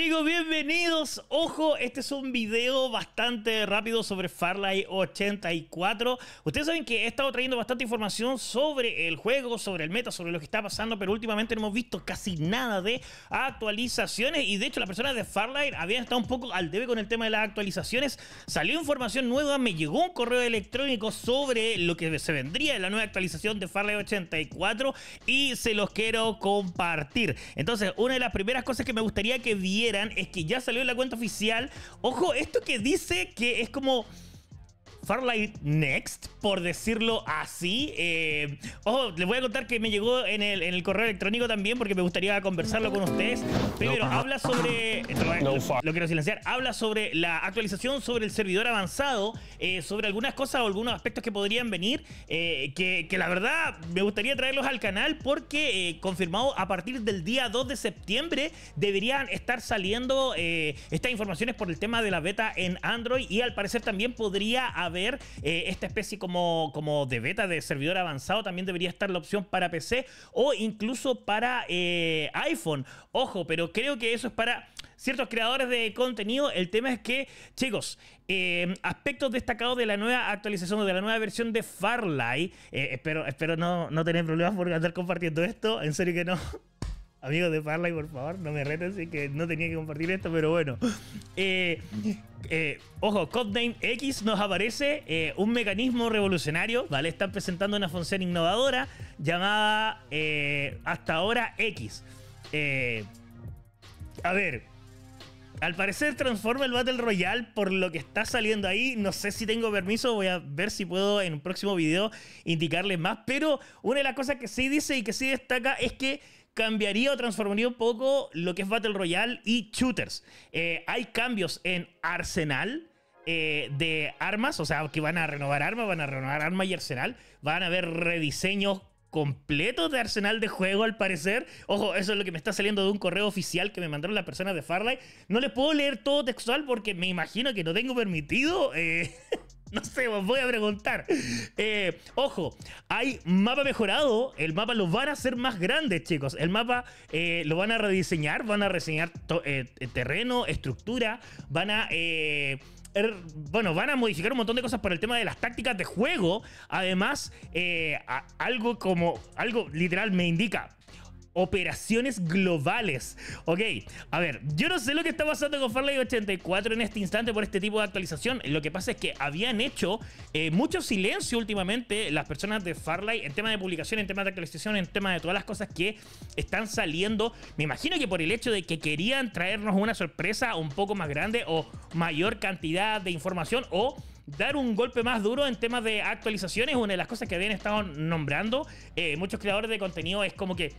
Chicos, bienvenidos. Ojo, este es un video bastante rápido sobre Farlight 84. Ustedes saben que he estado trayendo bastante información sobre el juego, sobre el meta, sobre lo que está pasando, pero últimamente no hemos visto casi nada de actualizaciones. Y de hecho, las personas de Farlight habían estado un poco al debe con el tema de las actualizaciones. Salió información nueva, me llegó un correo electrónico sobre lo que se vendría en la nueva actualización de Farlight 84 y se los quiero compartir. Entonces, una de las primeras cosas que me gustaría que vieran es que ya salió la cuenta oficial. Ojo, esto que dice que es como Farlight Next, por decirlo así. Eh, ojo, les voy a contar que me llegó en el, correo electrónico también porque me gustaría conversarlo con ustedes. Pero habla sobre... lo, quiero silenciar. Habla sobre la actualización sobre el servidor avanzado, eh, sobre algunas cosas o algunos aspectos que podrían venir, eh, que, la verdad me gustaría traerlos al canal porque confirmado a partir del día 2 de septiembre deberían estar saliendo estas informaciones por el tema de la beta en Android y al parecer también podría haber eh, esta especie como, como de beta de servidor avanzado. También debería estar la opción para PC o incluso para eh, iPhone. Ojo, pero creo que eso es para ciertos creadores de contenido. El tema es que, chicos, eh, aspectos destacados de la nueva actualización, de la nueva versión de Farlight. espero espero no, tener problemas por andar compartiendo esto. En serio que no. Amigos de Farlight, por favor, no me reten, así que no tenía que compartir esto, pero bueno. Eh, eh, ojo, Codename X nos aparece eh, un mecanismo revolucionario, ¿vale? Están presentando una función innovadora llamada eh, hasta ahora X. a ver, al parecer transforma el Battle Royale por lo que está saliendo ahí. No sé si tengo permiso, voy a ver si puedo en un próximo video indicarle más. Pero una de las cosas que sí dice y que sí destaca es que cambiaría o transformaría un poco lo que es Battle Royale y shooters. Eh, hay cambios en Arsenal. Eh, de armas, o sea, que van a renovar armas, van a renovar armas y arsenal, van a haber rediseños completo de arsenal de juego, al parecer. Ojo, eso es lo que me está saliendo de un correo oficial que me mandaron las personas de Farlight. No le puedo leer todo textual porque me imagino que no tengo permitido eh, No sé, os voy a preguntar. Eh, ojo, hay mapa mejorado. El mapa lo van a hacer más grande, chicos. El mapa eh, lo van a rediseñar, van a reseñar eh, terreno, estructura, van a er, bueno, van a modificar un montón de cosas por el tema de las tácticas de juego. Además, algo como, algo literal me indica, operaciones globales. Ok, a ver, yo no sé lo que está pasando con Farlight 84 en este instante por este tipo de actualización. Lo que pasa es que habían hecho eh, mucho silencio últimamente las personas de Farlight en tema de publicación, en tema de actualización, en tema de todas las cosas que están saliendo. Me imagino que por el hecho de que querían traernos una sorpresa un poco más grande o mayor cantidad de información o dar un golpe más duro en temas de actualizaciones, una de las cosas que habían estado nombrando eh, muchos creadores de contenido es como que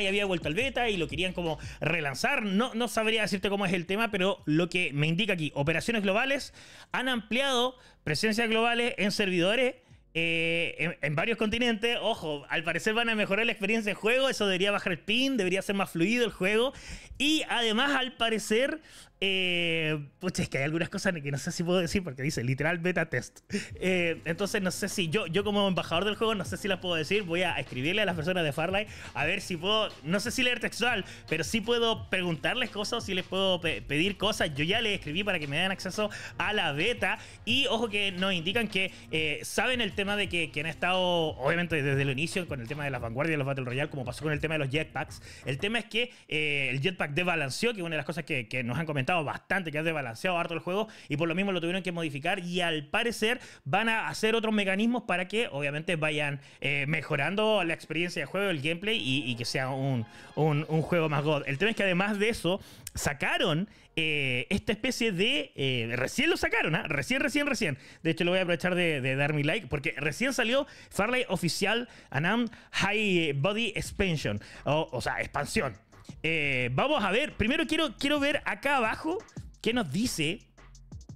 ya había vuelto al beta y lo querían como relanzar. No, no sabría decirte cómo es el tema, pero lo que me indica aquí, operaciones globales han ampliado presencia globales en servidores eh, en, varios continentes. Ojo, al parecer van a mejorar la experiencia de juego. Eso debería bajar el pin, debería ser más fluido el juego. Y además, al parecer, eh, pues es que hay algunas cosas que no sé si puedo decir porque dice literal beta test. Eh, entonces no sé si yo, yo como embajador del juego no sé si las puedo decir. Voy a escribirle a las personas de Farlight a ver si puedo, no sé si leer textual, pero sí puedo preguntarles cosas, si les puedo pedir cosas. Yo ya les escribí para que me den acceso a la beta y ojo que nos indican que eh, saben el tema de que, han estado, obviamente desde el inicio, con el tema de las vanguardias de los Battle Royale, como pasó con el tema de los jetpacks. El tema es que eh, el jetpack desbalanceó, que es una de las cosas que nos han comentado bastante, que ha desbalanceado harto el juego y por lo mismo lo tuvieron que modificar y al parecer van a hacer otros mecanismos para que obviamente vayan eh, mejorando la experiencia de juego, el gameplay y, que sea un, un, juego más god. El tema es que además de eso sacaron eh, esta especie de... Eh, recién lo sacaron, ¿ah? recién, recién, recién. De hecho lo voy a aprovechar de, dar mi like porque recién salió Farley Oficial Anam High Body Expansion, o sea, expansión. Eh, vamos a ver. Primero quiero, quiero ver acá abajo qué nos dice.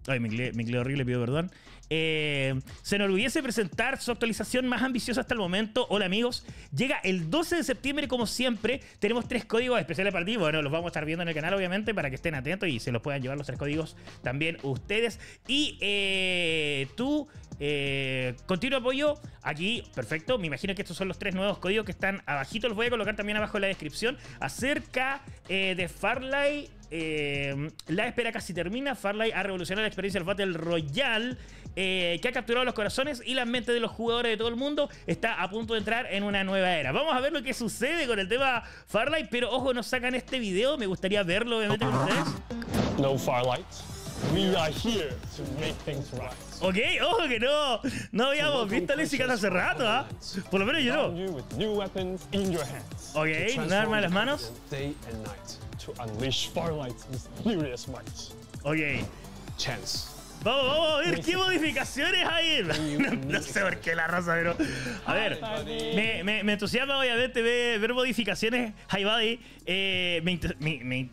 Ay, me inglés horrible, pido perdón. Eh, se nos olvidese presentar su actualización más ambiciosa hasta el momento. Hola amigos, llega el 12 de septiembre como siempre. Tenemos tres códigos especiales para ti. Bueno, los vamos a estar viendo en el canal obviamente para que estén atentos y se los puedan llevar los tres códigos también ustedes. Y eh, tú, eh, continuo apoyo aquí, perfecto. Me imagino que estos son los tres nuevos códigos que están abajito. Los voy a colocar también abajo en la descripción acerca de Farlight eh, la espera casi termina. Farlight ha revolucionado la experiencia del Battle Royale, eh, que ha capturado los corazones y la mente de los jugadores de todo el mundo. Está a punto de entrar en una nueva era. Vamos a ver lo que sucede con el tema Farlight, pero ojo, no sacan este video. Me gustaría verlo, obviamente, con ustedes. No Farlight. We are here to make things right. Ok, ojo que no, no habíamos visto a hace rato, ¿ah? Por lo menos yo no. Ok, una arma en las manos. Ok. Chance. Vamos, a ver qué modificaciones hay. No, sé por qué la raza, pero. A ver, me, me, entusiasma obviamente ver, ver modificaciones Hi Body. Eh, me,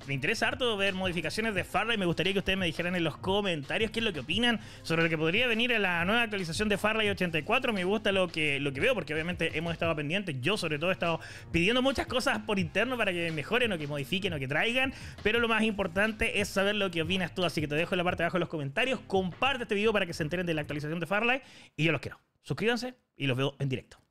interesa harto ver modificaciones de y Me gustaría que ustedes me dijeran en los comentarios qué es lo que opinan sobre lo que podría venir en la nueva actualización de Farley 84. Me gusta lo que, lo que veo, porque obviamente hemos estado pendientes. Yo, sobre todo, he estado pidiendo muchas cosas por interno para que mejoren o que modifiquen o que traigan. Pero lo más importante es saber lo que opinas tú. Así que te dejo en la parte de abajo en los comentarios comparte este video para que se enteren de la actualización de Farlight. Y yo los quiero. Suscríbanse y los veo en directo.